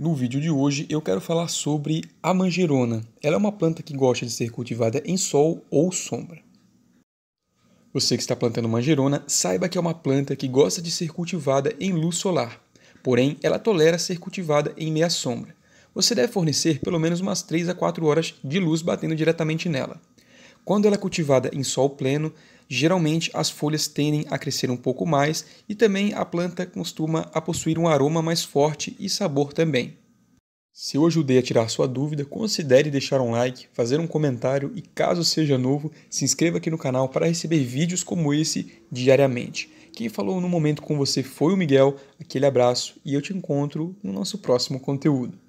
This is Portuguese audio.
No vídeo de hoje eu quero falar sobre a manjerona. Ela é uma planta que gosta de ser cultivada em sol ou sombra. Você que está plantando manjerona, saiba que é uma planta que gosta de ser cultivada em luz solar, porém ela tolera ser cultivada em meia sombra. Você deve fornecer pelo menos umas 3 a 4 horas de luz batendo diretamente nela. Quando ela é cultivada em sol pleno, geralmente as folhas tendem a crescer um pouco mais e também a planta costuma a possuir um aroma mais forte e sabor também. Se eu ajudei a tirar sua dúvida, considere deixar um like, fazer um comentário e, caso seja novo, se inscreva aqui no canal para receber vídeos como esse diariamente. Quem falou no momento com você foi o Miguel, aquele abraço e eu te encontro no nosso próximo conteúdo.